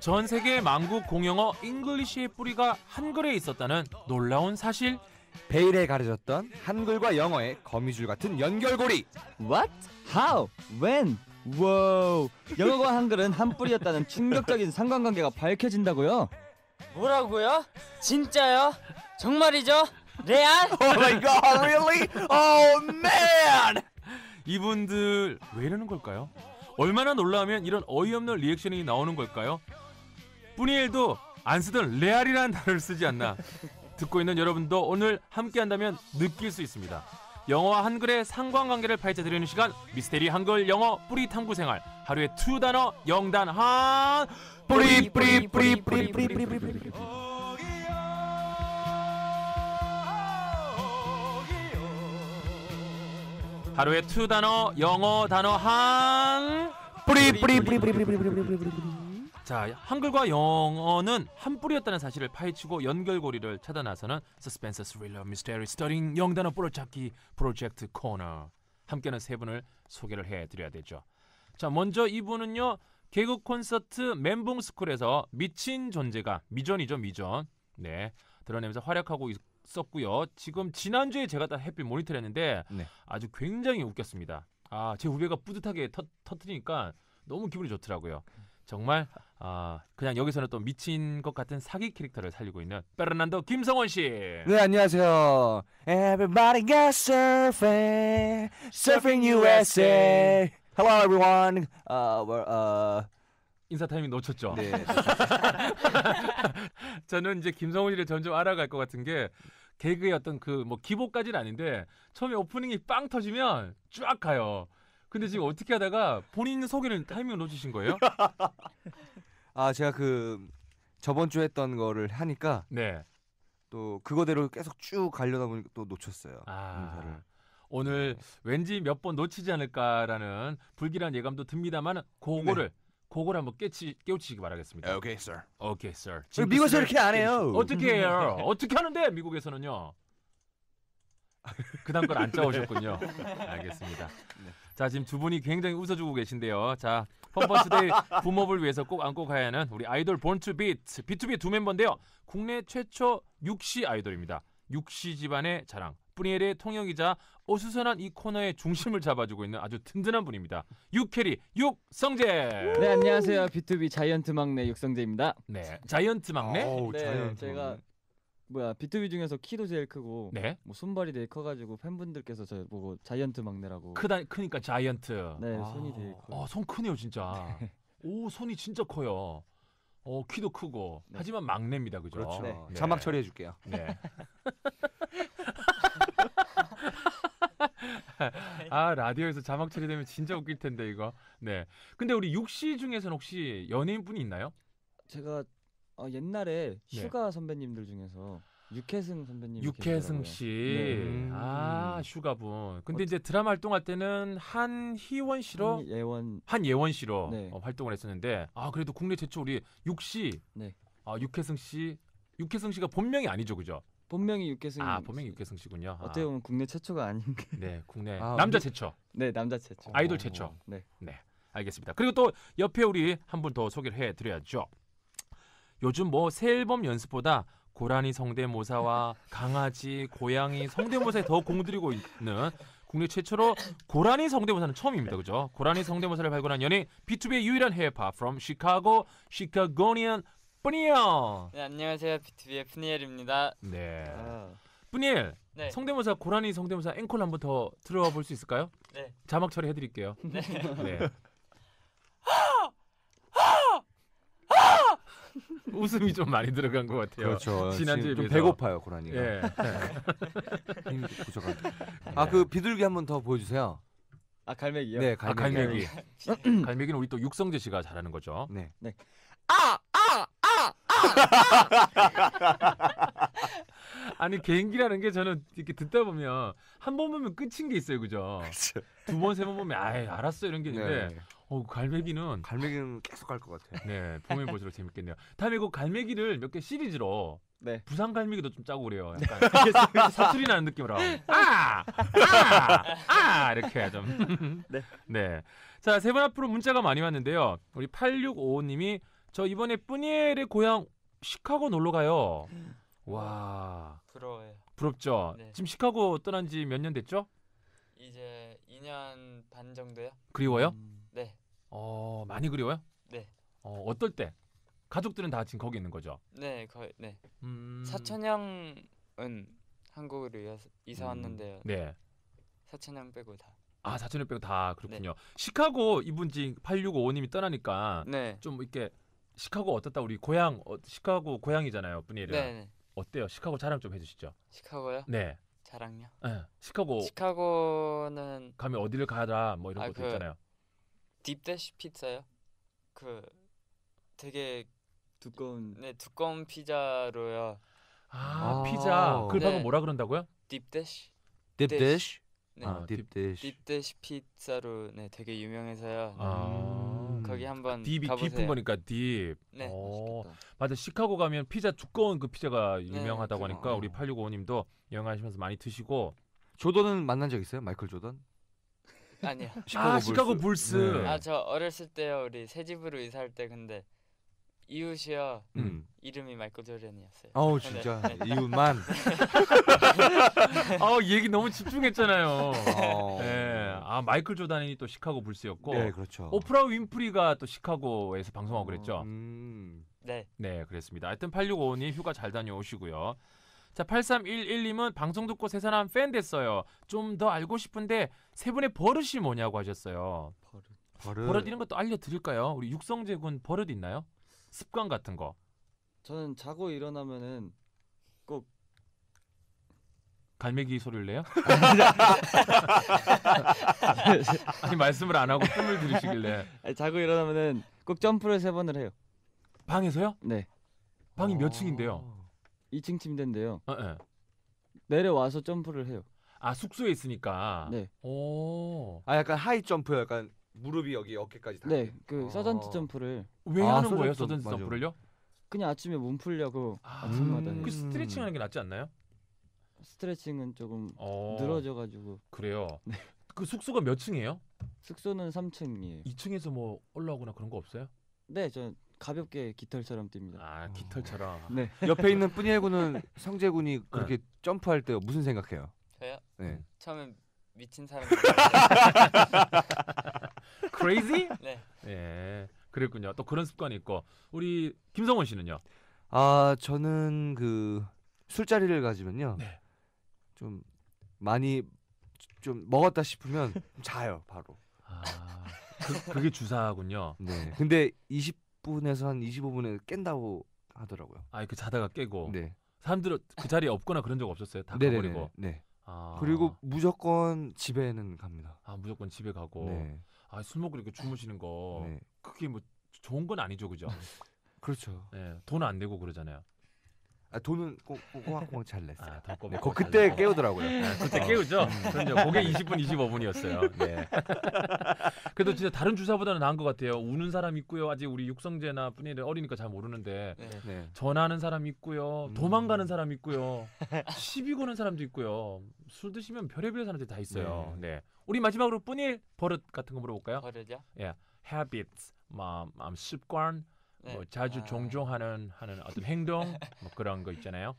전 세계 만국 공용어 잉글리시의 뿌리가 한글에 있었다는 놀라운 사실. 베일에 가려졌던 한글과 영어의 거미줄 같은 연결고리. What? How? When? Wow. 영어와 한글은 한 뿌리였다는 충격적인 상관관계가 밝혀진다고요. 뭐라고요? 진짜요? 정말이죠? 레알? Oh my god, really? Oh man! 이분들 왜 이러는 걸까요? 얼마나 놀라면 우 이런 어이없는 리액션이 나오는 걸까요? 뿌니엘도 안 쓰던 레알이라는 단어를 쓰지 않나 듣고 있는 여러분도 오늘 함께한다면 느낄 수 있습니다. 영어와 한글의 상관관계를 파헤쳐드리는 시간 미스테리 한글 영어 뿌리 탐구 생활 하루에 투 단어 영단 한 뿌리 뿌리 뿌리 뿌리 뿌리 뿌리 뿌리 하루에 투 단어 영어 단어 한 뿌리 뿌리 뿌리 뿌리 뿌리 뿌리 뿌리 뿌리 자, 한글과 영어는 한 뿌리였다는 사실을 파헤치고 연결고리를 찾아나서는 서스펜스 스릴러 미스테리 스터링 영단어 뿌려찾기 프로젝트 코너. 함께는 하세 분을 소개를 해드려야 되죠. 자, 먼저 이분은요. 개그 콘서트 멘붕스쿨에서 미친 존재가 미전이죠, 미전. 네. 드러내면서 활약하고 있었고요. 지금 지난주에 제가 다 햇빛 모니터를 했는데 네. 아주 굉장히 웃겼습니다. 아, 제 후배가 뿌듯하게 터, 터트리니까 너무 기분이 좋더라고요. 정말 아 그냥 여기서는 또 미친 것 같은 사기 캐릭터를 살리고 있는 페르난도 김성원 씨. 네 안녕하세요. Everybody g o surfing, surfing USA. Hello everyone. Uh, we're, uh... 인사 타이밍 놓쳤죠. 네. 저는 이제 김성훈 씨를 점점 알아갈 것 같은 게 개그의 어떤 그뭐 기복까지는 아닌데 처음에 오프닝이 빵 터지면 쫙 가요. 근데 지금 어떻게 하다가 본인 소개를 타이밍을 놓치신 거예요? 아 제가 그 저번 주 했던 거를 하니까 네. 또 그거대로 계속 쭉 가려다 보니까 또 놓쳤어요. 아. 오늘 네. 왠지 몇 번 놓치지 않을까라는 불길한 예감도 듭니다만 그거를 그걸 네. 한번 깨치, 깨우치시기 바라겠습니다. 오케이, sir. 오케이, sir. 그리 미국에서 이렇게 안 해요. 어떻게 해요? 어떻게 하는데 미국에서는요? 그다음 걸안 짜오셨군요. 알겠습니다. 네. 자 지금 두 분이 굉장히 웃어주고 계신데요. 자 펌퍼스데이 붐업을 위해서 꼭 안고 가야 하는 우리 아이돌 본투빗 B2B 두 멤버인데요. 국내 최초 육시 아이돌입니다. 육시 집안의 자랑 뿌니엘의 통역이자 어수선한 이 코너의 중심을 잡아주고 있는 아주 든든한 분입니다. 육캐리 육성재. 네 안녕하세요 B2B 자이언트 막내 육성재입니다. 네 자이언트 막내. 네, 자이언트. 제가 뭐야 비투비 중에서 키도 제일 크고 네. 뭐 손발이 제일 커가지고 팬분들께서 저 보고 자이언트 막내라고 크다 크니까 자이언트. 네 아. 손이 제일 커요. 아, 손 크네요 진짜. 네. 오 손이 진짜 커요. 어 키도 크고 네. 하지만 막내입니다 그죠? 그렇죠. 네. 네. 자막 처리해 줄게요. 네. 아 라디오에서 자막 처리되면 진짜 웃길 텐데 이거. 네. 근데 우리 육시 중에서는 혹시 연예인 분이 있나요? 제가 어, 옛날에 네. 슈가 선배님들 중에서 육혜승 선배님 육혜승 씨. 네. 아, 음. 슈가분. 근데 어, 이제 드라마 활동할 때는 한희원 씨로 예원 한예원 씨로 네. 어, 활동을 했었는데 아, 그래도 국내 최초 우리 육씨 네. 아, 육혜승 씨. 육혜승 씨가 본명이 아니죠. 그죠? 본명이 육혜승 아, 본명이 육혜승 씨군요. 아, 어떻게 보면 국내 최초가 아닌 게. 네, 국내 아, 남자 우리- 최초. 네 남자 최초 아이돌 최초. 네. 네. 알겠습니다. 그리고 또 옆에 우리 한 분 더 소개를 해 드려야죠. 요즘 뭐 새 앨범 연습보다 고라니 성대모사와 강아지, 고양이 성대모사에 더 공들이고 있는 국내 최초로 고라니 성대모사는 처음입니다. 그죠? 고라니 성대모사를 발굴한 연예인 B2B의 유일한 해외 파 from Chicago, c 뿌니엘. 네 안녕하세요 비투비의 푸니엘입니다. 네. 뿌니엘. 아. 네. 성대모사 고라니 성대모사 앵콜 한번 더 들어와 볼 수 있을까요? 네. 자막 처리해 드릴게요. 네. 네. 웃음이 좀 많이 들어간 것 같아요. 그렇죠. 지난주에 좀 배고파요, 고라니가. 예. 네. 아그 비둘기 한 번 더 보여주세요. 아 갈매기요? 네, 갈매기. 아, 갈매기. 네. 갈매기는 우리 또 육성재 씨가 잘하는 거죠. 네. 네. 아, 아, 아, 아. 아니 개인기라는 게 저는 이렇게 듣다 보면 한 번 보면 끝인 게 있어요, 그죠? 그렇죠. 두번 세 번 보면 아 알았어 이런 게 있는데 네. 어, 갈매기는 갈매기는 계속 갈 것 같아요. 네, 봄에 볼수록 재밌겠네요. 다음에 그 갈매기를 몇 개 시리즈로 네. 부산 갈매기도 좀 짜고 그래요. 약간 네. 사투리 나는 느낌으로. 아! 아! 아! 이렇게 좀. 네. 네. 자, 세분 앞으로 문자가 많이 왔는데요. 우리 8655님이 저 이번에 뿌니엘의 고향 시카고 놀러 가요. 음. 와. 부러워요. 부럽죠? 네. 지금 시카고 떠난 지 몇 년 됐죠? 이제 2년 반 정도요. 그리워요? 음... 어 많이 그리워요? 네. 어 어떨 때? 가족들은 다 지금 거기 있는 거죠? 네, 거의 네. 음... 사촌형은 한국으로 이사, 음. 왔는데요. 네. 사촌형 빼고 다. 아 사촌형 빼고 다 그렇군요. 네. 시카고 이분 지금 8655님이 떠나니까 네. 좀 이렇게 시카고 어떻다 우리 고향 어, 시카고 고향이잖아요, 분이랑. 네. 네. 어때요? 시카고 자랑 좀 해주시죠. 시카고요? 네. 자랑요? 네. 시카고. 시카고는 감히 어디를 가라 야뭐 이런 아, 것도 그- 있잖아요. 딥데시 피자요. 그 되게 두꺼운 네 두꺼운 피자로요. 아, 아. 피자. 그 방금 네. 뭐라 그런다고요? 딥데시 딥디쉬. 네. 아, 아 딥디쉬. 딥데시 피자로 네 되게 유명해서요. 아. 음. 거기 한번 아, 딥이 가보세요. 깊은 거니까 딥. 네. 오. 어. 맞아. 시카고 가면 피자 두꺼운 그 피자가 네, 유명하다고 그 하니까 우리 8 6 5님도 여행하시면서 많이 드시고 조던은 만난 적 있어요? 마이클 조던? 아니요. 시카고 아, 시카고 불스. 네. 아저 어렸을 때요 우리 새 집으로 이사할 때 근데 이웃이요 음. 이름이 마이클 조리이었어요 아우 네. 진짜 네. 네 이웃만. 아 얘기 너무 집중했잖아요. 어. 네. 아 마이클 조단이 또 시카고 불스였고. 네 그렇죠. 오프라 윈프리가 또 시카고에서 방송하고 그랬죠. 음. 네. 네 그랬습니다. 하여튼 8 6 5님 휴가 잘 다녀오시고요. 자 8311님은 방송 듣고 세사람 팬 됐어요. 좀 더 알고 싶은데 세 분의 버릇이 뭐냐고 하셨어요. 버릇. 버릇. 버릇 이런 것도 알려드릴까요? 우리 육성재 군 버릇 있나요? 습관 같은 거. 저는 자고 일어나면은 꼭 갈매기 소리를 내요? 아니 말씀을 안 하고 꿈을 들으시길래 아니, 자고 일어나면은 꼭 점프를 세 번을 해요. 방에서요? 네. 방이 몇 층인데요? 어. 2층 침대인데요. 아, 예. 내려와서 점프를 해요. 아 숙소에 있으니까. 네. 오. 아 약간 하이 점프 약간 무릎이 여기 어깨까지 닿 네, 그 아. 서전트 점프를 왜 아, 하는 거예요? 서전트 맞아. 점프를요? 그냥 아침에 몸 풀려고 아, 아침마다 음. 그 스트레칭하는 게 낫지 않나요? 스트레칭은 조금 어. 늘어져가지고 그래요. 네. 그 숙소가 몇 층이에요? 숙소는 3층이에요. 2층에서 뭐 올라오거나 그런 거 없어요? 네, 전 가볍게 깃털처럼 뜁니다. 아 깃털처럼. 음. 네. 옆에 있는 뿌니엘군은 성재군이 그렇게 네. 점프할 때 무슨 생각해요? 저요? 네. 처음엔 미친 사람. Crazy? 네. 예. 그랬군요. 또 그런 습관이 있고 우리 김성원 씨는요? 아 저는 그 술자리를 가지면요. 네. 좀 많이 좀 먹었다 싶으면 자요 바로. 아, 그, 그게 주사군요. 네. 근데 20 20분에서 한 25분에 깬다고 하더라고요. 아, 그 자다가 깨고. 네. 사람들은 그 자리에 없거나 그런 적 없었어요. 다네 가버리고. 네. 아. 그리고 무조건 집에는 갑니다. 아, 무조건 집에 가고. 네. 아, 술 먹고 이렇게 주무시는 거. 네. 그게 뭐 좋은 건 아니죠, 그죠? 그렇죠. 네. 돈안 내고 그러잖아요. 아, 돈은 꼬꼬꼬꼬 잘 냈어요. 아, 네, 고, 그때 잘 깨우더라고요. 아, 그때 어. 깨우죠. 음. 그럼요. 그게 20분 25분이었어요. 네. 그래도 진짜 다른 주사보다는 나은 것 같아요. 우는 사람 있고요. 아직 우리 육성재나 뿐이를 어리니까 잘 모르는데 네. 네. 전하는 사람 있고요. 음. 도망가는 사람 있고요. 시비 거는 사람도 있고요. 술 드시면 별의별 사람들이 다 있어요. 네. 네. 우리 마지막으로 뿐일 버릇 같은 거 물어볼까요? 버릇이요? 예. Yeah. Habits, 뭐, 습관. 네. 뭐 자주 아. 종종 하는 하는 어떤 행동 뭐 그런 거 있잖아요.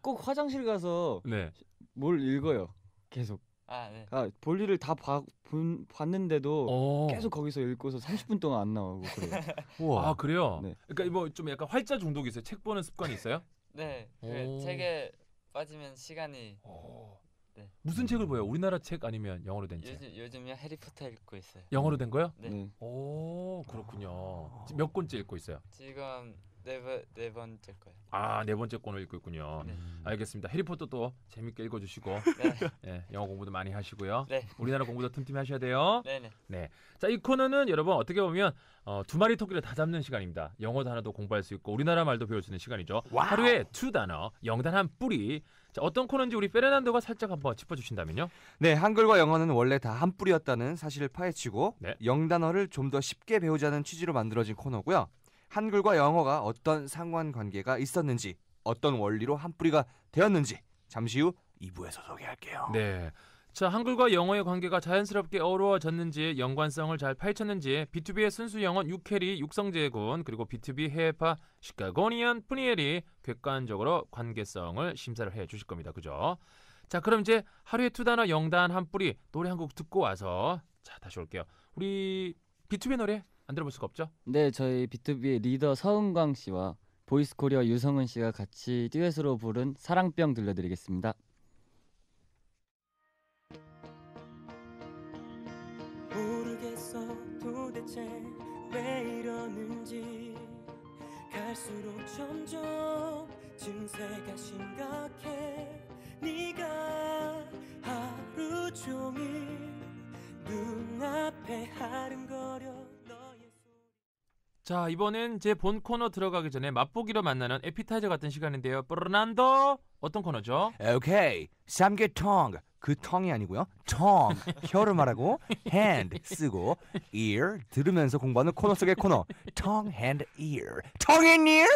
꼭 화장실 가서 네. 뭘 읽어요. 계속. 아, 네. 아, 볼일을 다 봐, 본, 봤는데도 오. 계속 거기서 읽고서 30분 동안 안 나오고 그래요. 우와. 네. 아 그래요? 네. 그러니까 뭐 좀 약간 활자 중독이 있어요. 책 보는 습관이 있어요? 네. 그 책에 빠지면 시간이 오. 무슨 책을 보여? 우리나라 책 아니면 영어로 된 책? 요즘 요즘요 해리포터 읽고 있어요. 영어로 된 거요? 네. 음. 오 그렇군요. 아. 지몇 권째 읽고 있어요? 지금 네, 네 번째 거요. 아, 네 번째 권을 읽고 있군요. 네. 알겠습니다. 해리포터 또 재밌게 읽어주시고 네. 네, 영어 공부도 많이 하시고요. 네. 우리나라 공부도 틈틈이 하셔야 돼요. 네네. 네. 네. 자, 이 코너는 여러분 어떻게 보면 어, 두 마리 토끼를 다 잡는 시간입니다. 영어도 하나 공부할 수 있고 우리나라 말도 배울 수 있는 시간이죠. 와우. 하루에 두 단어, 영단 한 뿌리. 자, 어떤 코너인지 우리 페르난도가 살짝 한번 짚어주신다면요. 네, 한글과 영어는 원래 다 한 뿌리였다는 사실을 파헤치고 네. 영단어를 좀 더 쉽게 배우자는 취지로 만들어진 코너고요. 한글과 영어가 어떤 상관관계가 있었는지 어떤 원리로 한 뿌리가 되었는지 잠시 후 2부에서 소개할게요. 네. 자, 한글과 영어의 관계가 자연스럽게 어우러졌는지 연관성을 잘 파헤쳤는지 B2B의 순수 영어 유캐리 육성재군 그리고 B2B 해파 시카고니언 푸니엘이 객관적으로 관계성을 심사를 해 주실 겁니다. 그죠? 자, 그럼 이제 하루에 투 단어 영단 한 뿌리 노래 한 곡 듣고 와서 자, 다시 올게요. 우리 B2B 노래 안 들어볼 수가 없죠? 네, 저희 B2B의 리더 서은광 씨와 보이스 코리아 유성은 씨가 같이 듀엣으로 부른 사랑병 들려드리겠습니다. 모르겠어 도대체 왜 이러는지 갈수록 점점 증세가 심각해 네가 하루 종일 눈앞에 하른거려 자 이번엔 제 본 코너 들어가기 전에 맛보기로 만나는 에피타이저 같은 시간인데요. 브로난더 어떤 코너죠? 오케이 삼계통 그 텅이 아니고요. 텅 혀를 말하고 hand 쓰고 ear 들으면서 공부하는 코너 속의 코너 tongue hand ear tongue and ear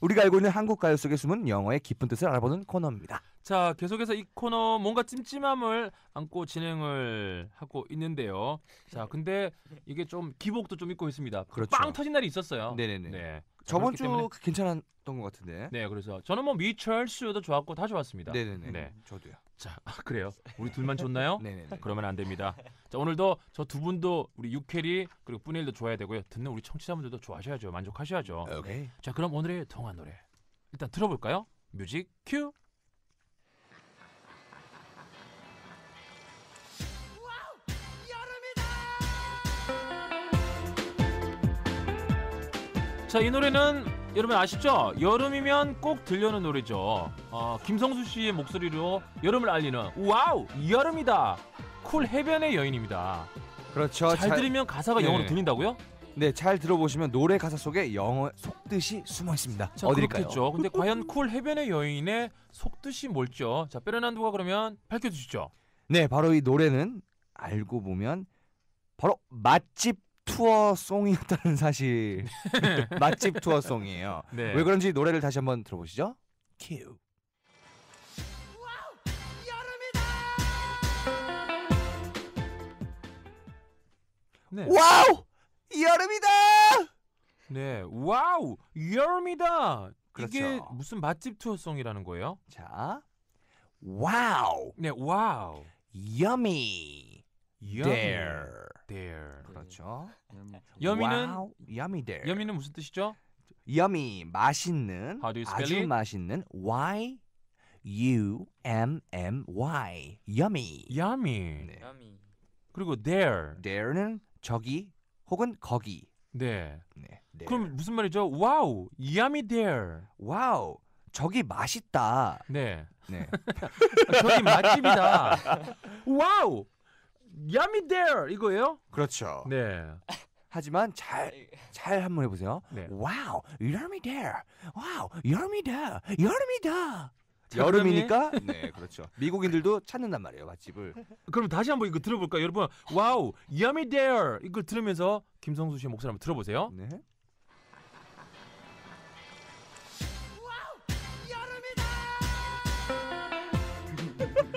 우리가 알고 있는 한국 가요 속에 숨은 영어의 깊은 뜻을 알아보는 코너입니다. 자, 계속해서 이 코너 뭔가 찜찜함을 안고 진행을 하고 있는데요. 자, 근데 이게 좀 기복도 좀 있고 있습니다. 그렇죠. 빵 터진 날이 있었어요. 네네네. 네. 저번 주 때문에... 괜찮았던 것 같은데. 네, 그래서 저는 뭐 미철수도 좋았고 다 좋았습니다. 네네네. 네. 저도요. 자, 아, 그래요. 우리 둘만 좋나요? 네네. 그러면 안 됩니다. 자, 오늘도 저 두 분도 우리 유캐리 그리고 뿌닐도 좋아야 되고요. 듣는 우리 청취자분들도 좋아하셔야죠. 만족하셔야죠. 오케이. 자, 그럼 오늘의 동화 노래 일단 들어볼까요? 뮤직 큐. 자, 이 노래는 여러분 아시죠? 여름이면 꼭 들려는 노래죠. 어, 김성수 씨의 목소리로 여름을 알리는 와우 여름이다 쿨 해변의 여인입니다. 그렇죠. 잘, 들으면 가사가 네. 영어로 들린다고요? 네, 잘 들어보시면 노래 가사 속에 영어 속뜻이 숨어 있습니다. 자, 어디일까요? 그렇겠죠. 근데 과연 쿨 해변의 여인의 속뜻이 뭘죠? 자, 베르난도가 그러면 밝혀주시죠. 네, 바로 이 노래는 알고 보면 바로 맛집 투어송이었다는 사실 맛집 투어송이에요. 네. 왜 그런지 노래를 다시 한번 들어보시죠. 큐. 네. 와우 여름이다. 네, 와우 여름이다. 그렇죠. 이게 무슨 맛집 투어송이라는 거예요? 자, 와우. 네, 와우. Yummy. Yummy. Dare. there. 그렇죠. 여미는 wow, yummy there. 여미는 무슨 뜻이죠? yummy 맛있는 How do you spell 아주 it? 맛있는 y u m m y yummy. yummy. 네. Yummy. 그리고 there. there는 저기 혹은 거기. 네. 네. there. 그럼 무슨 말이죠? 와우, yummy there. 와우. 저기 맛있다. 네. 네. 저기 맛집이다. 와우. 야미 there 이거예요? 그렇죠. 네. 하지만 잘 잘 한번 해보세요. 네. 와우, 여름이 there. 와우, 여름이 there. 여름이 there. 여름이니까 네 그렇죠 미국인들도 찾는단 말이에요 맛집을 그럼 다시 한번 이거 들어볼까요 여러분 와우 yummy there 이걸 들으면서 김성수 씨의 목소리 한번 들어보세요 네. 와우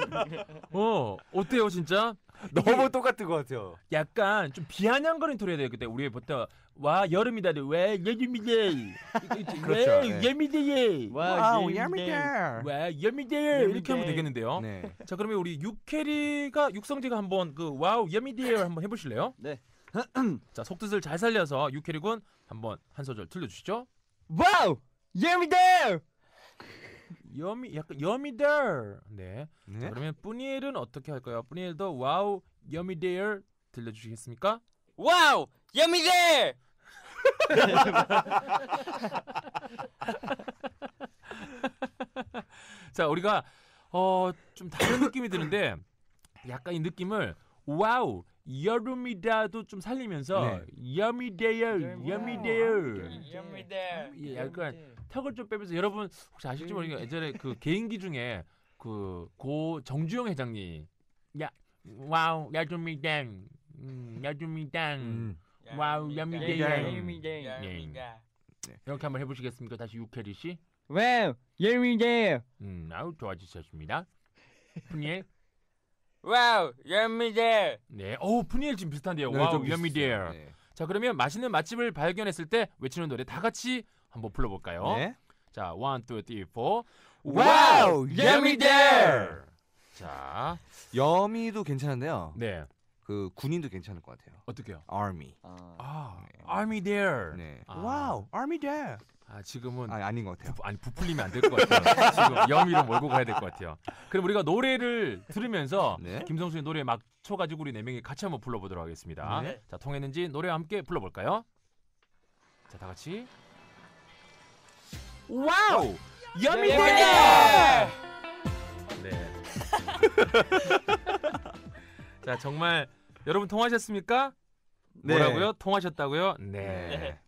여름이다 어 어때요 진짜 너무 똑같은 것 같아요. 약간 좀 비아냥거리는 소리 해야 돼요. 그때 우리 보터와 여름이다. 왜 예, 예미데? 그렇죠, 네. 왜 예미데? 와우, 예미데. 와 예미데 이렇게 하면 되겠는데요. 네. 자 그러면 우리 육캐리가 육성재가 한번 그 와우 예미데 한번 해보실래요? 네. 자 속뜻을 잘 살려서 육캐리군 한번 한 소절 틀려주시죠 와우 예미데. 여미 약간 여미들 네. 네? 그러면 뿌니엘은 어떻게 할까요? 뿌니엘도 와우 여미들 들려주시겠습니까? 와우 여미델. 자 우리가 어 좀 다른 느낌이 드는데 약간 이 느낌을 와우 여름이다도 좀 살리면서 네. 여미데요 여미데요 아, 여미데요 예, 약간 턱을 좀 빼면서 여러분 혹시 아실지 모르겠는데 예전에 그 개인기 중에 그 고 정주영 회장님 야 와우 야좀미당 야좀미당 음, 음. 와우 여미데요야미 예. 네. 이렇게 한번 해보시겠습니까 다시 유캐리 씨 와우 여미데요음 아우 좋아지셨습니다 푸니에 와우 연미들. 네, 오 분위기 지 비슷한데요. 네, 와우 연미들. 네. 자 그러면 맛있는 맛집을 발견했을 때 외치는 노래 다 같이 한번 불러볼까요? 네. 자, one, two, three, four. 와우 연미들. 자, 여미도 괜찮은데요. 네. 그 군인도 괜찮을 것 같아요. 어떻게요? Army. 아, 아, 네. Army there. 네. 아. 와우, Army there. 아 지금은 아, 닌것 같아요. 부, 아니 부풀리면 안 될 것 같아요. 지금 영미로 몰고 가야 될 것 같아요. 그럼 우리가 노래를 들으면서 네? 김성수의 노래에 맞춰가지고 우리 네 명이 같이 한번 불러보도록 하겠습니다. 네. 자 통했는지 노래 함께 불러볼까요? 자다 같이 와우 여미들 네. 네. 자 정말 여러분 통하셨습니까? 네. 뭐라고요? 통하셨다고요? 네. 네.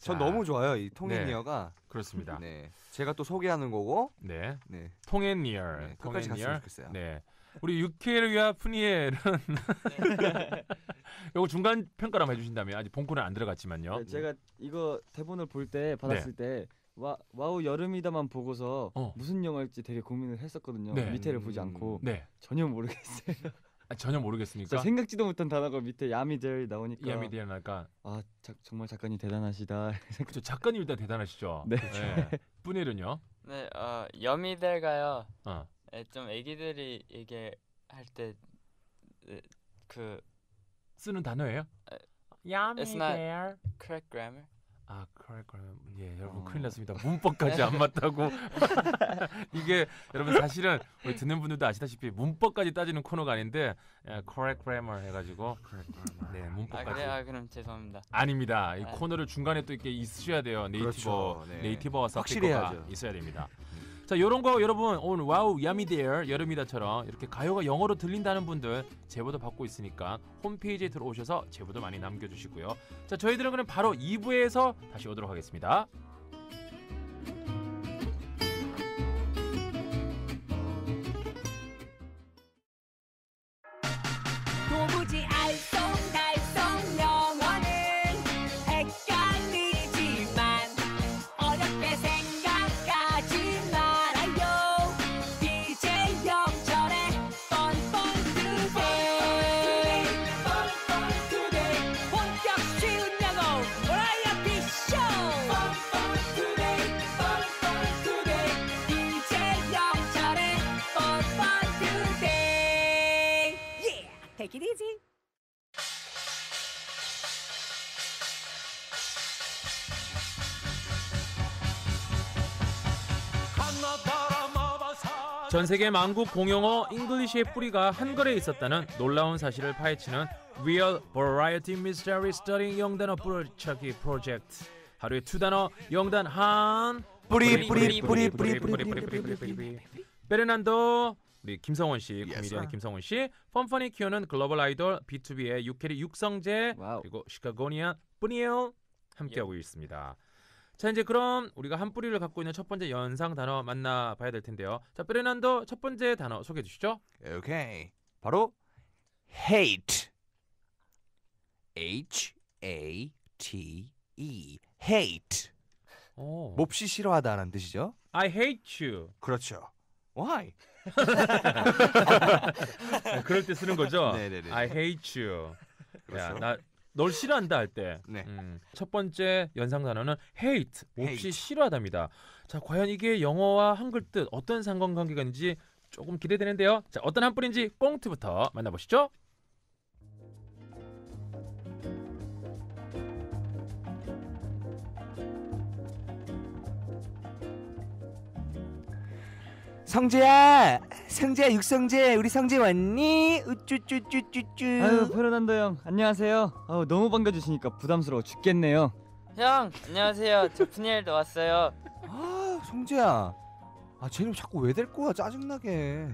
전 자, 너무 좋아요. 이 통앤리어가 네, 그렇습니다. 네. 제가 또 소개하는 거고. 네. 네. 통앤리어. 네, 끝까지 갔으면 좋겠어요. 네. 우리 유키엘 위한 푸니엘은 이거 중간 평가를 한번 해주신다면 아직 본코는 안 들어갔지만요. 네, 제가 이거 대본을 볼 때 받았을 네. 때 와, 와우 여름이다만 보고서 어. 무슨 영화일지 되게 고민을 했었거든요. 네. 밑에를 보지 않고 네. 전혀 모르겠어요. 아, 전혀 모르겠습니까? 생각지도 못한 단어가 밑에 야미들 나오니까 야미들 나까 아 자, 정말 작가님 대단하시다. 그렇죠. 작가님 일단 대단하시죠. 네. 뿌네는요? 네, 어, 여미들가요. 어. 네, 좀 아기들이 얘기할 때그 네, 쓰는 단어예요? 어, 야미들. It's not correct grammar. 아, 그럴 거면 예, 여러분 어. 큰일 났습니다. 문법까지 안 맞다고. 이게 여러분 사실은 우리 듣는 분들도 아시다시피 문법까지 따지는 코너가 아닌데 예, correct grammar 해 가지고 네, 아, 문법까지. 아, 그래. 아, 그럼 죄송합니다. 아닙니다. 이 아. 코너를 중간에 또 이렇게 있으셔야 돼요. 네이티버 그렇죠. 네. 네이티버와 삭제가 있어야 됩니다. 자 요런 거 여러분 오늘 와우 야미데어 여름이다처럼 이렇게 가요가 영어로 들린다는 분들 제보도 받고 있으니까 홈페이지에 들어오셔서 제보도 많이 남겨주시고요 자 저희들은 그럼 바로 2부에서 다시 오도록 하겠습니다 전 세계 만국 공용어 잉글리시의 뿌리가 한글에 있었다는 놀라운 사실을 파헤치는 Real Variety Mystery Study 영단어 뿌리찾기 프로젝트. 하루에 두 단어 영단 한 뿌리 뿌리 뿌리 뿌리 뿌리 뿌리 뿌리 뿌리 베르난도 우리 김성원 씨, 코미디언 김성원 씨, 펀펀이 키우는 글로벌 아이돌 B2B의 유캐리 육성재 그리고 시카고니안 뿌니엘 함께하고 있습니다. 자 이제 그럼 우리가 한 뿌리를 갖고 있는 첫 번째 연상 단어 만나봐야 될 텐데요. 자베르난도첫 번째 단어 소개해 주시죠. 오케이. 바로 hate. H A T E. hate. 오. 몹시 싫어하다라는 뜻이죠. I hate you. 그렇죠. Why? 네, 그럴 때 쓰는 거죠. 네네네. 네, 네. I hate you. 그렇죠. 나널 싫어한다 할 때. 네. 음, 첫 번째 연상 단어는 hate, 몹시 Hate. 싫어하답니다. 자, 과연 이게 영어와 한글 뜻 어떤 상관관계가 있는지 조금 기대되는데요. 자, 어떤 한뿔인지 꽁트부터 만나보시죠. 성재야, 성재야, 육성재, 우리 성재 왔니? 우쭈쭈쭈쭈쭈. 아유 페르난도 형 안녕하세요. 아우 너무 반겨주시니까 부담스러워 죽겠네요. 형 안녕하세요. 저 푸니엘도 왔어요. 아, 성재야, 아 쟤는 자꾸 왜 될 거야? 짜증나게.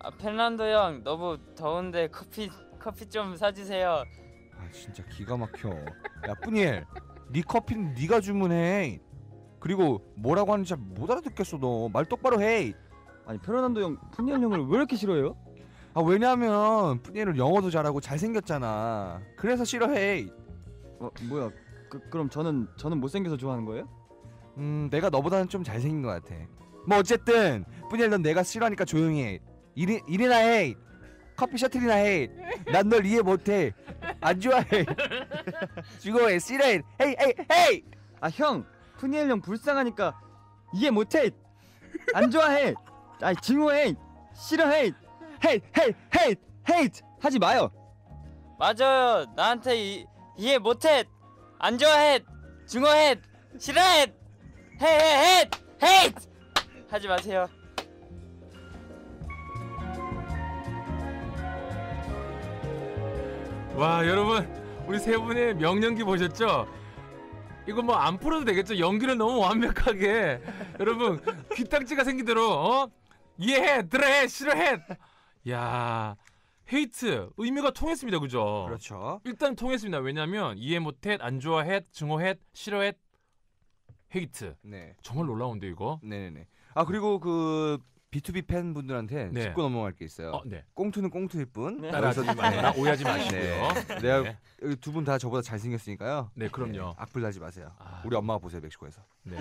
아, 페르난도 형 너무 더운데 커피 커피 좀 사주세요. 아, 진짜 기가 막혀. 야, 뿌니엘, 네 커피는 네가 주문해. 그리고 뭐라고 하는지 잘 못 알아듣겠어 너 말 똑바로 해. 아니 페르난도 형 푸니엘 형을 왜 이렇게 싫어해요? 아 왜냐면 푸니엘은 영어도 잘하고 잘생겼잖아. 그래서 싫어해. 어 뭐야 그, 그럼 저는 저는 못생겨서 좋아하는 거예요? 음 내가 너보다는 좀 잘생긴 것 같아. 뭐 어쨌든 푸니엘 넌 내가 싫어하니까 조용히 해. 이 일이나 해. 커피 셔틀이나 해. 난 널 이해 못해. 안 좋아해. 즐거해 싫어해. 헤이 헤이 헤이. 아 형. 푸니엘 형 불쌍하니까 이해 못해 안 좋아해 아이 증오해 싫어해 헤이헤이헤이헤이 하지 마요 맞아요 나한테 이, 이해 못해 안 좋아해 증오해 싫어해 헤헤헤 이헤이 하지 마세요 와 여러분 우리 세 분의 명령기 보셨죠? 이거 뭐 안 풀어도 되겠죠? 연기를 너무 완벽하게 여러분 귀딱지가 생기도록 어? 이해해 들어해 싫어해 야 헤이트 의미가 통했습니다 그죠? 그렇죠. 일단 통했습니다 왜냐하면 이해 못해 안 좋아해 증오해 싫어해 헤이트 네. 정말 놀라운데 이거 네네네. 아 그리고 그 B2B 팬분들한테 네. 짚고 넘어갈 게 있어요. 어, 네. 꽁투는 꽁투일 뿐. 네. 따라하지 말거나 네. 오해하지 마시고요. 네. 네. 내가 네. 두분 다 저보다 잘생겼으니까요. 네, 그럼요. 악플 달지 마세요. 아. 우리 엄마가 보세요 멕시코에서. 네.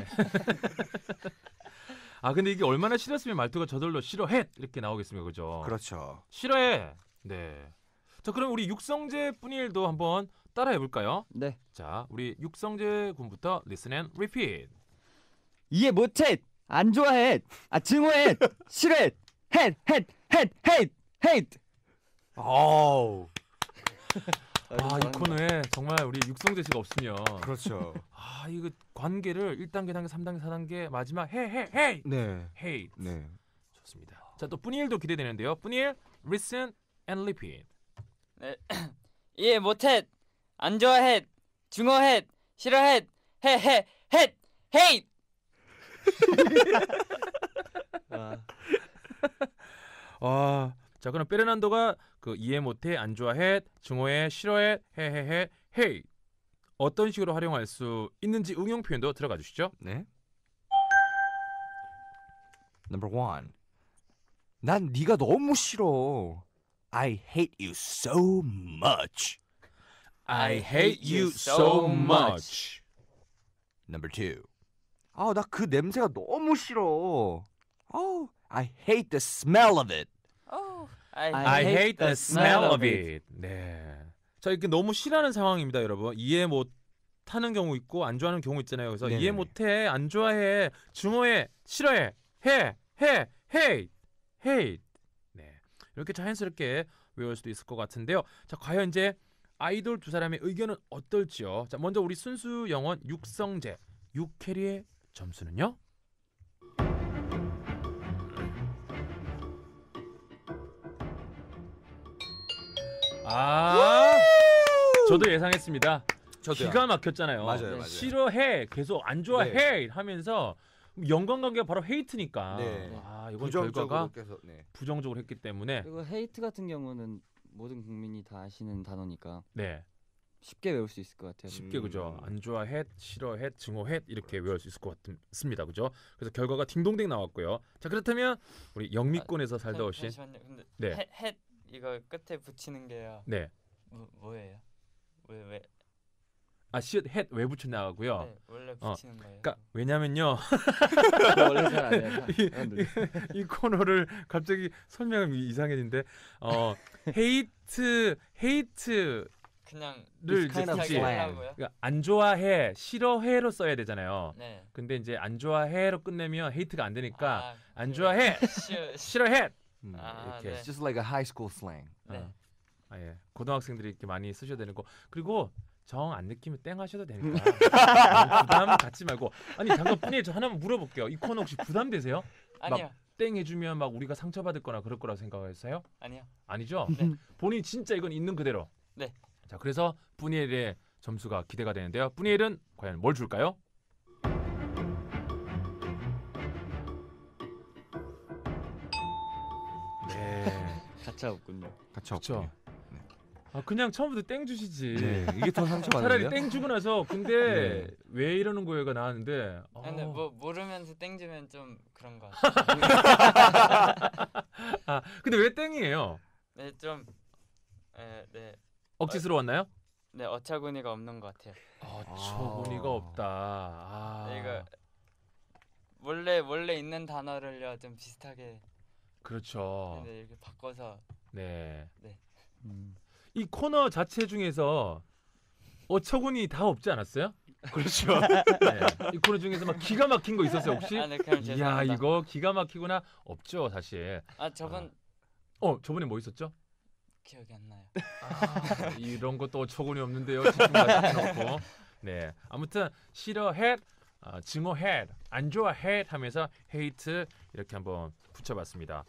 아 근데 이게 얼마나 싫었으면 말투가 저절로 싫어해 이렇게 나오겠습니까, 그죠? 그렇죠. 싫어해. 네. 자 그럼 우리 육성재 뿐일도 한번 따라해 볼까요? 네. 자 우리 육성재 군부터 listen and repeat. 이해 못해 안 좋아해. 아 증오해. 싫어해. 헷, 헷, 헷, 헷, 헷. 아우. 아, 이 코너에 정말 우리 육성재 씨가 없으면 그렇죠. 아, 이거 관계를 1단계, 단계, 3단계, 4단계 마지막 헤, 헤, 헤이. 네. 헤이. 네. 좋습니다. 자, 또 뿌니엘도 기대되는데요. 뿌니엘, listen and repeat. 네. 예, 못해. 안 좋아해. 증오해. 싫어해. 헤, 헤, 헷, 헤이. 와. 와. 아. 아, 자 그럼 페르난도가 그 이해 못해 안 좋아해 증오해 싫어해 헤헤헤 헤이 어떤 식으로 활용할 수 있는지 응용 표현도 들어가 주시죠. 네. Number one. 난 네가 너무 싫어. I hate you so much. I hate you so much. Number two. 아, 우나 그 냄새가 너무 싫어. 아우, I hate the smell of it. Oh, I, I hate, hate the smell of it. 네. 자, 이게 너무 싫어하는 상황입니다, 여러분. 이해 못 하는 경우 있고 안 좋아하는 경우 있잖아요. 그래서 네네. 이해 못해, 안 좋아해, 증오해, 싫어해, 해, 해, hate, hate. 네. 이렇게 자연스럽게 외울 수도 있을 것 같은데요. 자, 과연 이제 아이돌 두 사람의 의견은 어떨지요? 자, 먼저 우리 순수 영원 육성재, 육캐리의 점수는요? 아 저도 예상했습니다. 저도요. 기가 막혔잖아요. 맞아요, 맞아요. 싫어해 계속 안 좋아해 네. 하면서 연관 관계가 바로 헤이트니까. 네. 아 이건 부정적으로 계속 네. 부정적으로 했기 때문에 그리고 헤이트 같은 경우는 모든 국민이 다 아시는 단어니까 네 쉽게 외울 수 있을 것 같아요. 쉽게 음. 그죠. 안 좋아해, 싫어해, 증오해 이렇게 외울 수 있을 것 같습니다. 그죠? 그래서 결과가 딩동댕 나왔고요. 자 그렇다면 우리 영미권에서 아, 살다 오신 잠시만요. 근데 네. 해, 해 이거 끝에 붙이는 게요. 네. 뭐, 뭐예요? 왜 왜? 아, 시옷 헷왜 붙여 나가고요. 네, 원래 어. 붙이는 어, 거예요. 그러니까 왜냐면요. 원래 잘 안 해요. 이, 코너를 갑자기 설명하 이상해진데 어 헤이트 헤이트 그냥 를 이제 굳이 그러니까 안 좋아해, 싫어해로 써야 되잖아요. 네. 근데 이제 안 좋아해로 끝내면 헤이트가 안 되니까 아, 안 그- 좋아해, 싫어해. 음, 아, 이렇게 네. just like a high school slang. 네. 어. 아, 예. 고등학생들이 이렇게 많이 쓰셔야 되는 거. 그리고 정 안 느끼면 땡 하셔도 되니까 너무 부담 갖지 말고. 아니 잠깐 뿐이 저 하나만 물어볼게요. 이 코너 혹시 부담되세요? 아니요. 땡 해주면 막 우리가 상처받을 거나 그럴 거라고 생각하세요? 아니요. 아니죠? 네. 본인 진짜 이건 있는 그대로. 네. 자, 그래서 뿌니엘의 점수가 기대가 되는데요. 뿌니엘은 과연 뭘 줄까요? 네. 가차 없군요. 가차 없죠. 네. 아 그냥 처음부터 땡 주시지. 네, 이게 더 상처 받는데요? 땡 주고 나서 근데 네. 왜 이러는 거예요가 나왔는데. 아. 아, 근데 뭐 모르면서 땡지면 좀 그런 거아 근데 왜 땡이에요? 네, 좀 에, 네, 네. 억지스러 왔나요? 네 어처구니가 없는 것 같아요. 어처구니가 아. 없다. 아. 네, 이거 원래 원래 있는 단어를요 좀 비슷하게 그렇죠. 네, 이렇게 바꿔서 네. 네. 음. 이 코너 자체 중에서 어처구니 다 없지 않았어요? 그렇죠. 네. 이 코너 중에서 막 기가 막힌 거 있었어요 혹시? 아, 네, 죄송합니다. 이야 이거 기가 막히구나 없죠 사실. 아 저번 아. 어, 어 저번에 뭐 있었죠? 기억이 안 나요. 아, 이런 것도 어처구니 없는데요. 놓고 네. 아무튼 싫어해, 어, 증오해, 안 좋아해 하면서 hate 이렇게 한번 붙여봤습니다.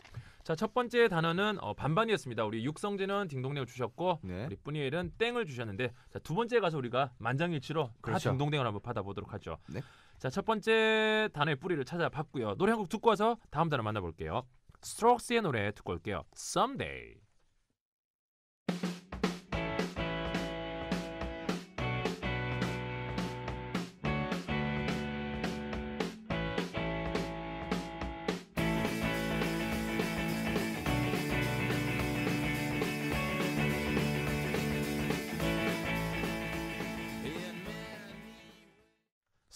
자, 첫 번째 단어는 어, 반반이었습니다. 우리 육성재는 딩동댕을 주셨고 네. 우리 뿌니엘은 땡을 주셨는데 자, 두 번째 가서 우리가 만장일치로 그렇죠. 다 딩동댕을 한번 받아보도록 하죠. 네. 자, 첫 번째 단어의 뿌리를 찾아봤고요. 노래 한 곡 듣고 와서 다음 단어 만나볼게요. 스트록스의 노래 듣고 올게요. Someday.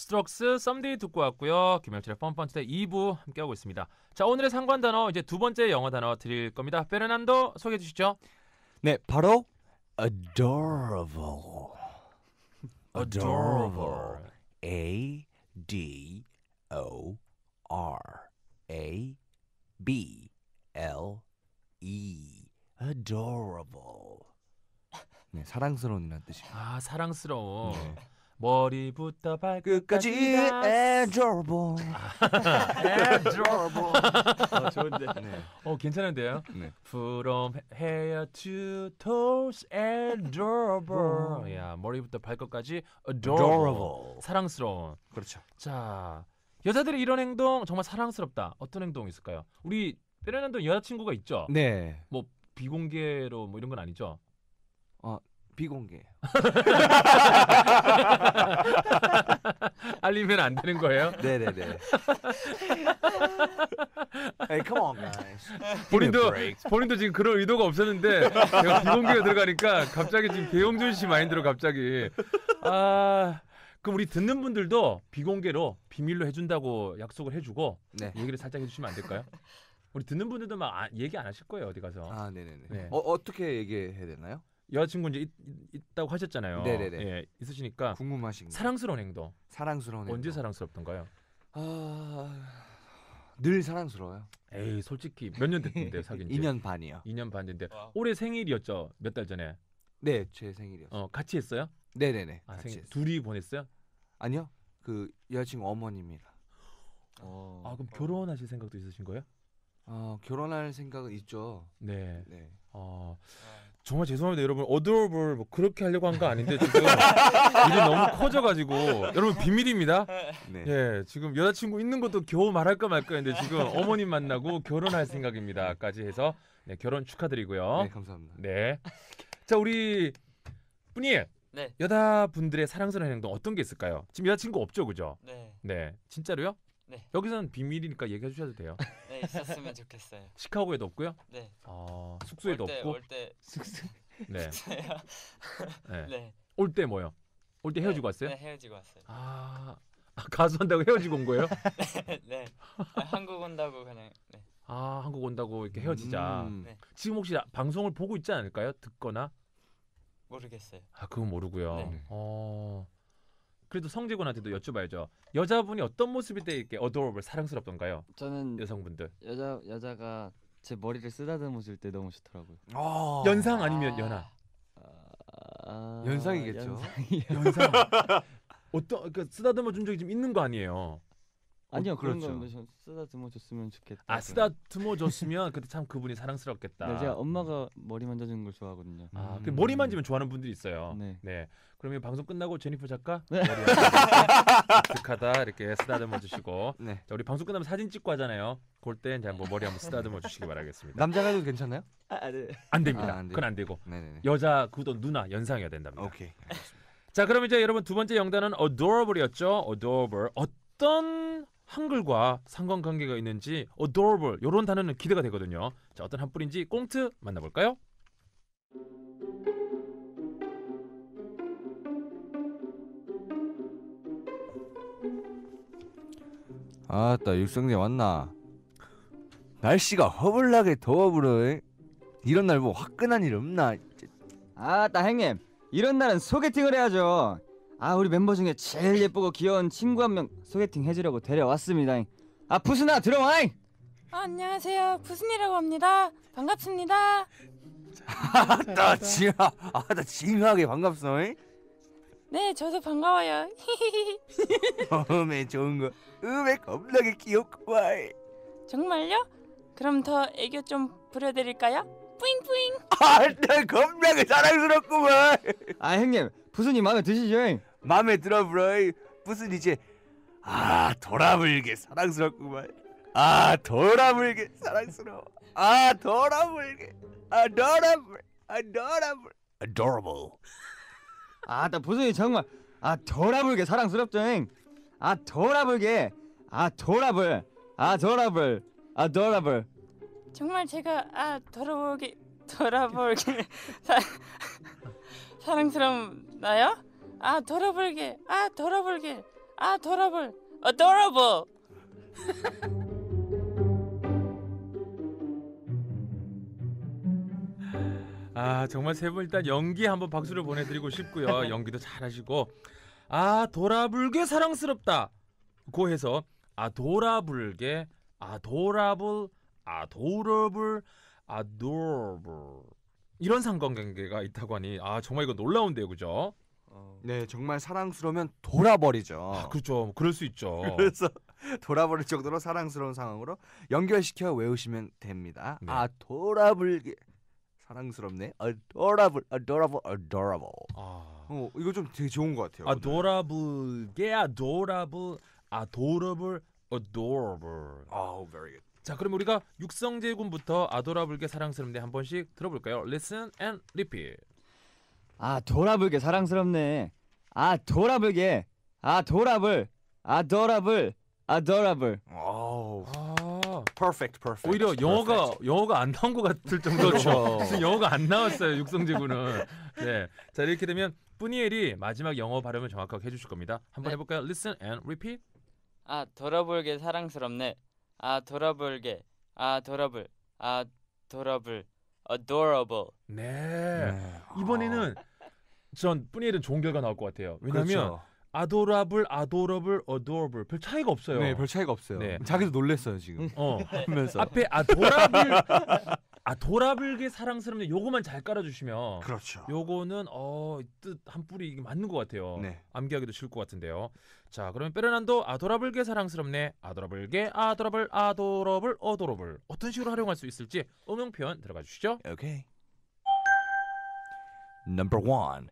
스트럭스 썸데이 듣고 왔고요. 김현철의 펀펀치 2부 함께하고 있습니다. 자 오늘의 상관 단어 이제 두 번째 영어 단어 드릴 겁니다. 페르난도 소개해 주시죠. 네 바로 adorable. adorable. A D O R A B L E adorable. 네 사랑스러운이라는 뜻이에요. 아 사랑스러워. 네. 머리부터 발끝까지 e n o y a b l e e n o y a b l e 좋은데. 네. 어, 괜찮은데요? 네. From hair to toes e n o y a b l e 야, 머리부터 발끝까지 adorable. adorable. 사랑스러운. 그렇죠. 자, 여자들의 이런 행동 정말 사랑스럽다. 어떤 행동이 있을까요? 우리 페르난도 여자친구가 있죠? 네. 뭐 비공개로 뭐 이런 건 아니죠? 어, 비공개예요. 알리면 안 되는 거예요? 네네네. hey, come on, guys. 본인도 본인도 지금 그럴 의도가 없었는데 제가 비공개가 들어가니까 갑자기 지금 배용준 씨 마인드로 갑자기 아. 그럼 우리 듣는 분들도 비공개로 비밀로 해준다고 약속을 해주고 네. 얘기를 살짝 해주시면 안 될까요? 우리 듣는 분들도 막 아, 얘기 안 하실 거예요 어디 가서. 아 네네네. 네. 어, 어떻게 얘기해야 되나요? 여자친구 이제 있, 있다고 하셨잖아요. 네네네. 예, 있으시니까 궁금하신 사랑스러운 행동 사랑스러운 언제 행동. 사랑스럽던가요? 아... 늘 사랑스러워요. 에이 솔직히 몇 년 됐는데 사귄 지 2년 반이요. 2년 반 됐는데 올해 생일이었죠 몇 달 전에. 네, 제 생일이었어요. 어, 같이 했어요? 네네네. 아, 같이 했어요. 둘이 보냈어요? 아니요, 그 여자친구 어머님이랑. 어... 아 그럼 결혼하실 생각도 있으신 거예요? 어, 결혼할 생각은 있죠. 네. 네. 어, 정말 죄송합니다, 여러분. 어드러블 뭐 그렇게 하려고 한 거 아닌데 지금 일이 너무 커져가지고 여러분 비밀입니다. 네. 예, 지금 여자친구 있는 것도 겨우 말할까 말까 했는데 지금 어머님 만나고 결혼할 생각입니다까지 해서 네, 결혼 축하드리고요. 네, 감사합니다. 네. 자, 우리 뿌니. 네. 여자분들의 사랑스러운 행동 어떤 게 있을까요? 지금 여자친구 없죠, 그죠? 네. 네. 진짜로요? 네. 여기서는 비밀이니까 얘기해 주셔도 돼요. 네 있었으면 좋겠어요. 시카고에도 없고요. 네. 아 숙소에도 올때 없고. 올때 숙소. 네. 네. 네. 올 때 뭐요? 올때 네, 헤어지고 왔어요? 네 헤어지고 왔어요. 아, 아 가수 한다고 헤어지고 온 거예요? 네. 네. 한국 온다고 그냥. 네. 아 한국 온다고 이렇게 헤어지자. 음. 네. 지금 혹시 방송을 보고 있지 않을까요? 듣거나 모르겠어요. 아 그건 모르고요. 네. 어 그래도 성재군한테도 여쭤봐야죠. 여자분이 어떤 모습일 때 이렇게 어더러블 사랑스럽던가요? 저는 여성분들. 여자 여자가 제 머리를 쓰다듬었을 때 너무 좋더라고요. 아. 연상 아니면 연하. 아, 연상이겠죠. 연상. 어떤 그 그러니까 쓰다듬어 준 적이 좀 있는 거 아니에요? 어, 아니요 그런 그렇죠. 건 쓰다듬어 줬으면 좋겠다. 아 쓰다듬어 줬으면 그때 참 그분이 사랑스럽겠다. 네, 제가 엄마가 음. 머리 만져주는 걸 좋아하거든요. 아, 음. 그 머리 만지면 좋아하는 분들이 있어요. 네. 네. 그러면 방송 끝나고 제니퍼 작가 네. 머리 특하다 이렇게 쓰다듬어 주시고 네. 자, 우리 방송 끝나면 사진 찍고 하잖아요. 그럴 땐제가번 머리 한번 쓰다듬어 주시기 바라겠습니다. 남자가 해도 괜찮나요? 아, 아, 네. 안 됩니다. 아, 안 그건 안 되고 네네 여자 그도 누나 연상이어야 된답니다. 오케이. 자, 그럼 이제 여러분 두 번째 영단은 adorable이었죠. adorable. 어떤 한글과 상관관계가 있는지 adorable 이런 단어는 기대가 되거든요. 자, 어떤 한 뿔인지 꽁트 만나볼까요? 아따 육성님 왔나 날씨가 허블나게 더워불어 이런 날뭐 화끈한 일 없나 아따 형님 이런 날은 소개팅을 해야죠 아 우리 멤버 중에 제일 예쁘고 귀여운 친구 한 명 소개팅 해주려고 데려왔습니다. 아 푸순아 들어와. 아, 안녕하세요. 부순이라고 합니다. 반갑습니다. 아따 지아 아따 징하게 반갑소. 네, 저도 반가워요. 음에 좋은 거 음에 겁나게 귀엽구만. 정말요? 그럼 더 애교 좀 부려드릴까요? 뿌잉뿌잉. 아따 겁나게 사랑스럽구만. 아 형님 부스님 마음에 드시죠? 마음에 들어 브로이. 부슨 이제 아 돌아불게 사랑스럽구만. 아 돌아불게 사랑스러워. 아 돌아불게. 아 돌아불. 아 돌아불. adorable. 아나 부슨이 정말 아 돌아불게 사랑스럽죠. 아 돌아불게. 아 돌아불. 아 돌아불. 아 돌아불. 정말 제가 아 돌아보기 돌아보기 사랑스럽나요? 아 돌아볼게 아 돌아볼게 아 돌아볼 어 돌아볼 아 정말 세분 일단 연기 한번 박수를 보내드리고 싶고요 연기도 잘하시고 아 돌아불게 사랑스럽다 고 해서 아 돌아불게 아 돌아불 아 돌아불 아 돌아불 이런 상관관계가 있다고 하니 아 정말 이거 놀라운데요, 그죠? 어. 네, 정말 사랑스러우면 돌아버리죠. 아, 그렇죠. 그럴 수 있죠. 그래서 돌아버릴 정도로 사랑스러운 상황으로 연결시켜 외우시면 됩니다. 네. 아, 돌아불게. 사랑스럽네. adorable, adorable, adorable. 아. 어, 이거 좀 되게 좋은 것 같아요. adorable, 아, y adorable, adorable, adorable. Oh, very good. 자, 그럼 우리가 육성제군부터 아도라불게 사랑스럽네 한 번씩 들어볼까요? Listen and repeat. 아 돌아불게 사랑스럽네. 아 돌아불게. 아 돌아불. 아 돌아불. 아 돌아불. 오, 아, perfect, perfect. 오히려 영어가 perfect. 영어가 안 나온 것 같을 정도로 그렇죠. 영어가 안 나왔어요 육성제군은. 네, 자 이렇게 되면 뿌니엘이 마지막 영어 발음을 정확하게 해주실 겁니다. 한번 네. 해볼까요? Listen and repeat. 아돌아볼게 사랑스럽네. 아돌아볼게 아더러블 아더러블 adorable. 네. 네. 이번에는 전 뿌니엘은 좋은 결과 나올 것 같아요. 왜냐면 아도라블, 아도러블, 어도러블 별 차이가 없어요. 네, 별 차이가 없어요. 네. 자기도 놀랬어요 지금. 어. 하면서 앞에 아도라블 아 돌아불게 사랑스럽네 요거만 잘 깔아주시면 그렇죠. 요거는 어 뜻 한 뿌리 이게 맞는 것 같아요. 네. 암기하기도 쉬울 것 같은데요. 자 그러면 페르난도 아 돌아불게 사랑스럽네 아 돌아불게 아 돌아불 아 돌아불 어 돌아불 어떤 식으로 활용할 수 있을지 음용 표현 들어가 주시죠. Okay. n u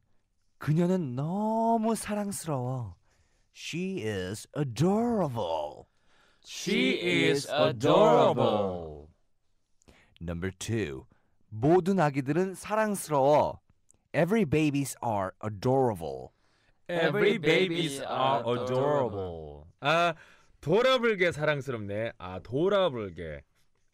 그녀는 너무 사랑스러워. She is adorable. She is adorable. Number two. 모든 아기들은 사랑스러워. Every babies are adorable. Every babies are adorable. 아, 돌아불게 사랑스럽네. 아, 돌아불게.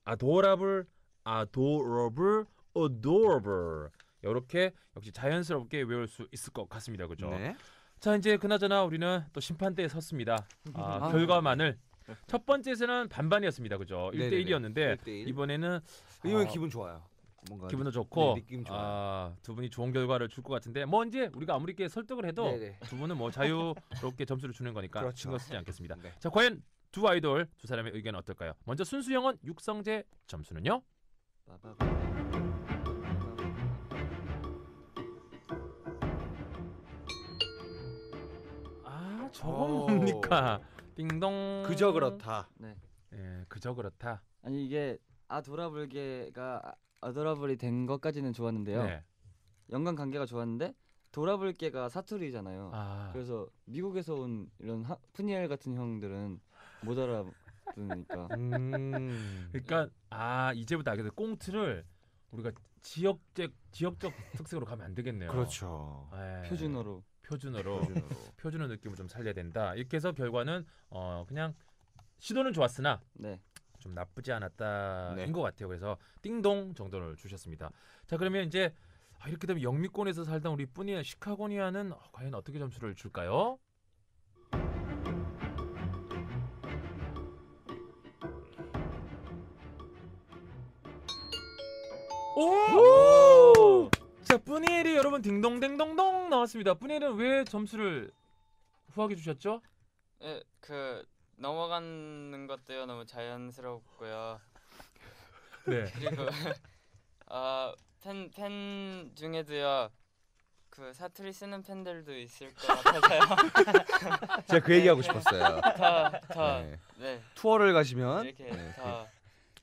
adorable, adorable, adorable. 이렇게 역시 자연스럽게 외울 수 있을 것 같습니다. 그죠? 네. 자, 이제 그나저나 우리는 또 심판대에 섰습니다. 아, 결과만을 첫 번째에서는 반반이었습니다. 그죠? 1대 1이었는데 1대 이번에는 이번 어, 기분 좋아요. 뭔가 기분도 좋고 네, 느낌 좋아 아, 두 분이 좋은 결과를 줄 것 같은데 뭐 이제 우리가 아무리 이렇게 설득을 해도 네네. 두 분은 뭐 자유롭게 점수를 주는 거니까 그렇죠. 신경 쓰지 않겠습니다. 네. 자, 과연 두 아이돌 두 사람의 의견은 어떨까요? 먼저 순수 형은 육성재 점수는요? 아, 저건 뭡니까? 띵동. 그저 그렇다. 네. 예, 그저 그렇다. 아니 이게 아돌아불개가 아돌아불이 된 것까지는 좋았는데요. 네. 연관 관계가 좋았는데 돌아불개가 사투리잖아요. 아. 그래서 미국에서 온 이런 하, 푸니엘 같은 형들은 못 알아듣으니까. 음. 그러니까 아 이제부터 알게 돼. 꽁트를 우리가 지역적 지역적 특색으로 가면 안 되겠네요. 그렇죠. 예. 표준어로. 표준으로 표준어로. 표준어 느낌을 좀 살려야 된다. 이렇게 해서 결과는 어 그냥 시도는 좋았으나 네. 좀 나쁘지 않았다인 네. 것 같아요. 그래서 띵동 정도를 주셨습니다. 자 그러면 이제 아, 이렇게 되면 영미권에서 살던 우리 뿌니아 시카고니아는 어, 과연 어떻게 점수를 줄까요? 오! 오! 자, 뿌니엘이 여러분 딩동댕동동 나왔습니다. 뿌니엘은 왜 점수를 후하게 주셨죠? 예, 그 넘어가는 것도요 너무 자연스럽고요. 네. 그리고 아팬 어, 팬 중에도요 그 사투리 쓰는 팬들도 있을 것 같아서요. 제가 그 얘기하고 네. 싶었어요. 다다네 네. 투어를 가시면 이렇게 네. 다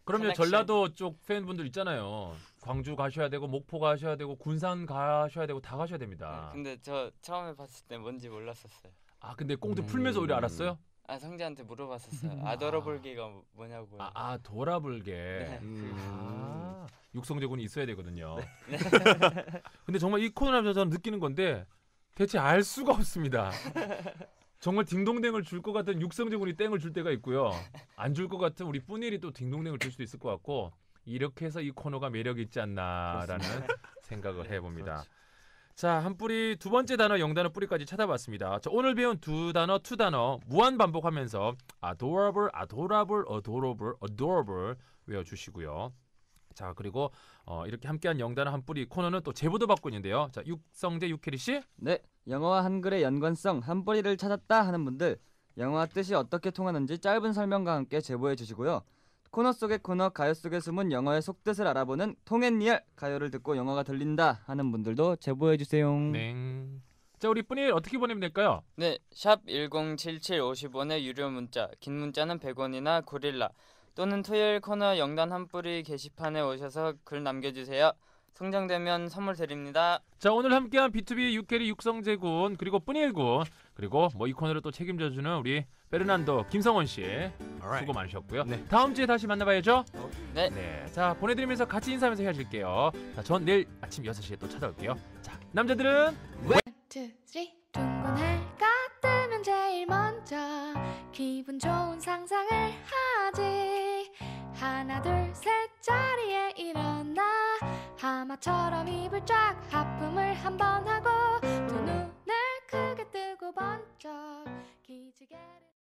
그럼요 전라도 쪽 팬분들 있잖아요. 광주 가셔야 되고 목포 가셔야 되고 군산 가셔야 되고 다 가셔야 됩니다. 네, 근데 저 처음에 봤을 때 뭔지 몰랐었어요. 아 근데 꽁트 풀면서 오히 음. 알았어요? 아 성재한테 물어봤었어요. 아 음. 더러불기가 뭐냐고 아, 아 돌아불게. 네. 음. 아, 육성제군이 있어야 되거든요. 네. 근데 정말 이 코너라면서 저는 느끼는 건데 대체 알 수가 없습니다. 정말 딩동댕을 줄 것 같은 육성제군이 땡을 줄 때가 있고요. 안 줄 것 같은 우리 뿐일이 또 딩동댕을 줄 수도 있을 것 같고 이렇게 해서 이 코너가 매력 있지 않나라는 그렇습니다. 생각을 네, 해봅니다. 그렇지. 자, 한 뿌리 두 번째 단어 영단어 뿌리까지 찾아봤습니다. 자, 오늘 배운 두 단어, 투 단어 무한 반복하면서 adorable, adorable, adorable, adorable 외워 주시고요. 자, 그리고 어, 이렇게 함께한 영단어 한 뿌리 코너는 또 제보도 받고 있는데요. 자, 육성재 육혜리 씨. 네. 영어와 한글의 연관성 한 뿌리를 찾았다 하는 분들 영어와 뜻이 어떻게 통하는지 짧은 설명과 함께 제보해 주시고요. 코너 속의 코너, 가요 속의 숨은 영어의 속뜻을 알아보는 통앤리얼 가요를 듣고 영어가 들린다 하는 분들도 제보해 주세요. 네. 자 우리 뿌니 어떻게 보내면 될까요? 네, 샵1077 50원의 유료 문자, 긴 문자는 100원이나 고릴라 또는 토요일 코너 영단 한 뿌리 게시판에 오셔서 글 남겨주세요. 성장되면 선물 드립니다. 자 오늘 함께한 B2B 육캐리 육성재군 그리고 뿌니군 그리고 뭐 이 코너를 또 책임져주는 우리 베르난도 김성원 씨 수고 많으셨고요. 네. 다음 주에 다시 만나봐야죠. 네. 네. 자 보내드리면서 같이 인사하면서 헤어질게요. 자, 전 내일 아침 6시에 또 찾아올게요. 자 남자들은 왜? 1, 2, 3 둥근해가 뜨면 제일 먼저 기분 좋은 상상을 하지 하나 둘셋 자리에 일어나 하마처럼 입을 쫙 하품을 한 번 하고 두눈 하고 기지개를